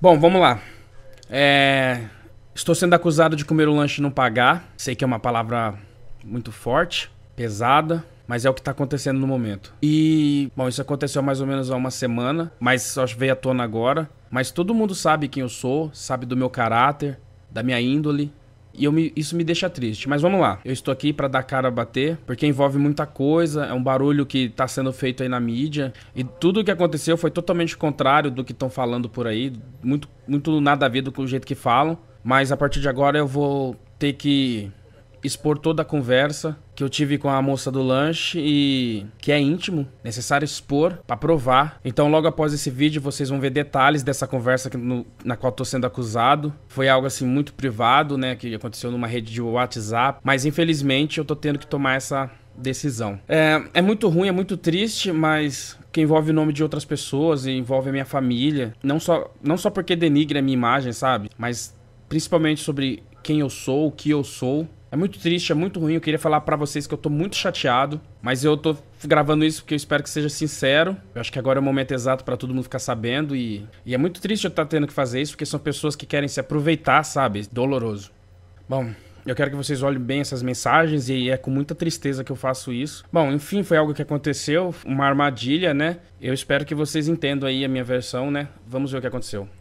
Bom, vamos lá. É... Estou sendo acusado de comer o lanche e não pagar. Sei que é uma palavra muito forte, pesada, mas é o que está acontecendo no momento. E, bom, isso aconteceu mais ou menos há uma semana, mas só veio à tona agora. Mas todo mundo sabe quem eu sou, sabe do meu caráter, da minha índole, e eu me, isso me deixa triste. Mas vamos lá. Eu estou aqui para dar cara a bater, porque envolve muita coisa, é um barulho que está sendo feito aí na mídia. E tudo o que aconteceu foi totalmente contrário do que estão falando por aí. Muito, muito nada a ver com o jeito que falam. Mas a partir de agora eu vou ter que expor toda a conversa que eu tive com a moça do lanche e que é íntimo, necessário expor para provar. Então, logo após esse vídeo, vocês vão ver detalhes dessa conversa no, na qual tô sendo acusado. Foi algo assim muito privado, né, que aconteceu numa rede de WhatsApp, mas infelizmente eu tô tendo que tomar essa decisão. É, é muito ruim, é muito triste, mas que envolve o nome de outras pessoas, envolve a minha família, não só não só porque denigre a minha imagem, sabe? Mas principalmente sobre quem eu sou, o que eu sou é muito triste, é muito ruim. Eu queria falar para vocês que eu tô muito chateado, mas eu tô gravando isso porque eu espero que seja sincero. Eu acho que agora é o momento exato para todo mundo ficar sabendo e, e é muito triste eu estar tá tendo que fazer isso porque são pessoas que querem se aproveitar, sabe? Doloroso. Bom, eu quero que vocês olhem bem essas mensagens e é com muita tristeza que eu faço isso. Bom, enfim, foi algo que aconteceu, uma armadilha, né? Eu espero que vocês entendam aí a minha versão, né? Vamos ver o que aconteceu.